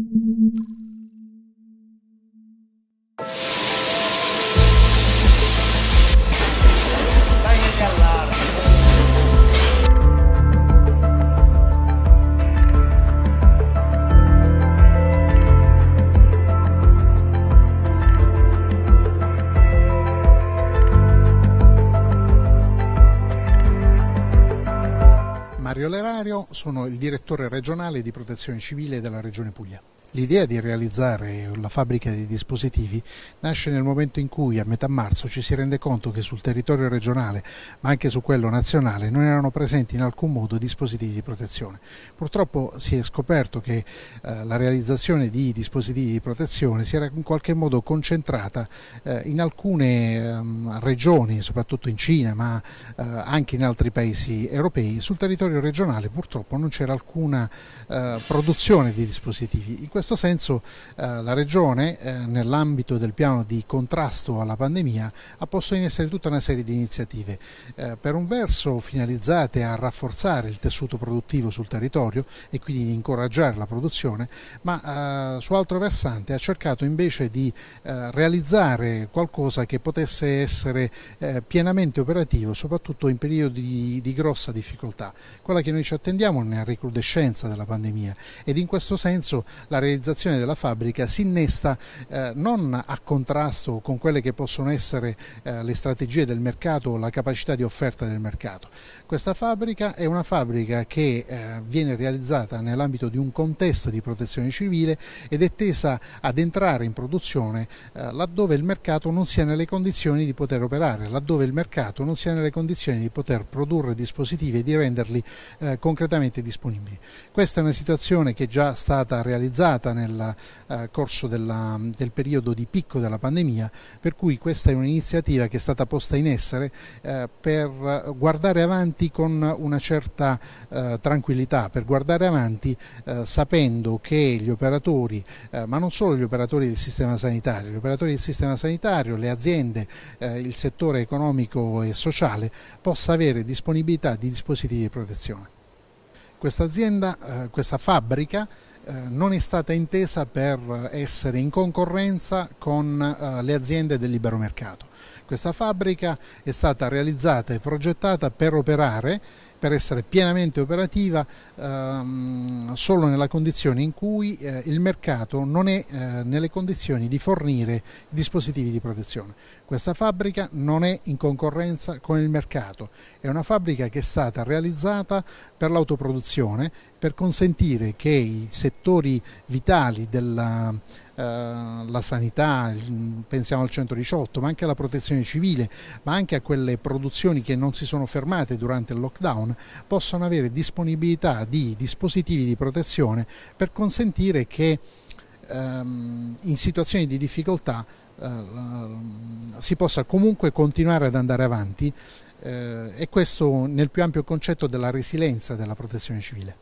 Thank you. Mario Lerario, sono il direttore regionale di protezione civile della Regione Puglia. L'idea di realizzare la fabbrica di dispositivi nasce nel momento in cui a metà marzo ci si rende conto che sul territorio regionale, ma anche su quello nazionale, non erano presenti in alcun modo dispositivi di protezione. Purtroppo si è scoperto che eh, la realizzazione di dispositivi di protezione si era in qualche modo concentrata eh, in alcune ehm, regioni, soprattutto in Cina, ma eh, anche in altri paesi europei. Sul territorio regionale purtroppo non c'era alcuna eh, produzione di dispositivi. In questo senso eh, la Regione, eh, nell'ambito del piano di contrasto alla pandemia, ha posto in essere tutta una serie di iniziative, eh, per un verso finalizzate a rafforzare il tessuto produttivo sul territorio e quindi incoraggiare la produzione, ma eh, su altro versante ha cercato invece di eh, realizzare qualcosa che potesse essere eh, pienamente operativo, soprattutto in periodi di, di grossa difficoltà. Quella che noi ci attendiamo è una recrudescenza della pandemia ed in questo senso la Regione realizzazione della fabbrica si innesta eh, non a contrasto con quelle che possono essere eh, le strategie del mercato o la capacità di offerta del mercato. Questa fabbrica è una fabbrica che eh, viene realizzata nell'ambito di un contesto di protezione civile ed è tesa ad entrare in produzione eh, laddove il mercato non sia nelle condizioni di poter operare, laddove il mercato non sia nelle condizioni di poter produrre dispositivi e di renderli eh, concretamente disponibili. Questa è una situazione che è già stata realizzata aumentata nel eh, corso della, del periodo di picco della pandemia, per cui questa è un'iniziativa che è stata posta in essere eh, per guardare avanti con una certa eh, tranquillità, per guardare avanti sapendo che gli operatori, ma non solo gli operatori del sistema sanitario, gli operatori del sistema sanitario, le aziende, il settore economico e sociale possa avere disponibilità di dispositivi di protezione. Questa azienda, questa fabbrica eh, non è stata intesa per essere in concorrenza con eh, le aziende del libero mercato. Questa fabbrica è stata realizzata e progettata per operare, per essere pienamente operativa, ehm, solo nella condizione in cui eh, il mercato non è eh, nelle condizioni di fornire dispositivi di protezione. Questa fabbrica non è in concorrenza con il mercato, è una fabbrica che è stata realizzata per l'autoproduzione, per consentire che i settori settori vitali della eh, la sanità, pensiamo al 118, ma anche alla protezione civile, ma anche a quelle produzioni che non si sono fermate durante il lockdown, possono avere disponibilità di dispositivi di protezione per consentire che ehm, in situazioni di difficoltà ehm, si possa comunque continuare ad andare avanti eh, e questo nel più ampio concetto della resilienza della protezione civile.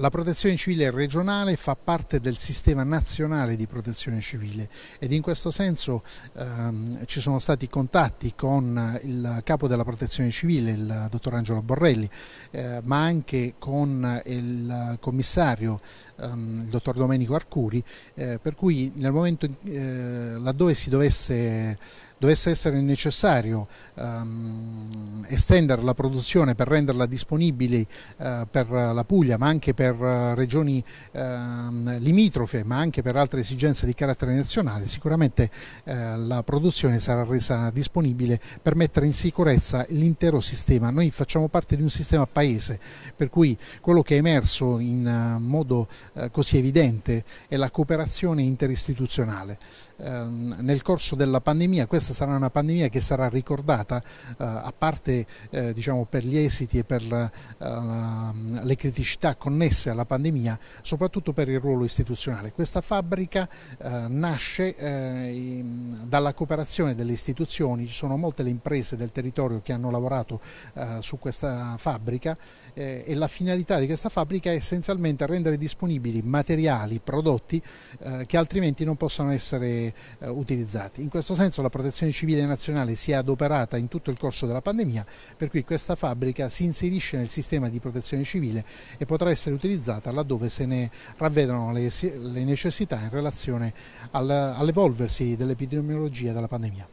La protezione civile regionale fa parte del sistema nazionale di protezione civile ed in questo senso ehm, ci sono stati contatti con il capo della protezione civile, il dottor Angelo Borrelli, eh, ma anche con il commissario, ehm, il dottor Domenico Arcuri, eh, per cui nel momento eh, laddove si dovesse dovesse essere necessario ehm, estendere la produzione per renderla disponibile eh, per la Puglia ma anche per eh, regioni ehm, limitrofe ma anche per altre esigenze di carattere nazionale sicuramente eh, la produzione sarà resa disponibile per mettere in sicurezza l'intero sistema. Noi facciamo parte di un sistema paese per cui quello che è emerso in eh, modo eh, così evidente è la cooperazione interistituzionale. Eh, nel corso della pandemia questa questa sarà una pandemia che sarà ricordata, eh, a parte eh, diciamo, per gli esiti e per eh, le criticità connesse alla pandemia, soprattutto per il ruolo istituzionale. Questa fabbrica nasce dalla cooperazione delle istituzioni, ci sono molte le imprese del territorio che hanno lavorato su questa fabbrica e la finalità di questa fabbrica è essenzialmente rendere disponibili materiali, prodotti che altrimenti non possono essere utilizzati. In questo senso la protezione l'associazione civile nazionale si è adoperata in tutto il corso della pandemia, per cui questa fabbrica si inserisce nel sistema di protezione civile e potrà essere utilizzata laddove se ne ravvedono le, le necessità in relazione al, all'evolversi dell'epidemiologia della pandemia.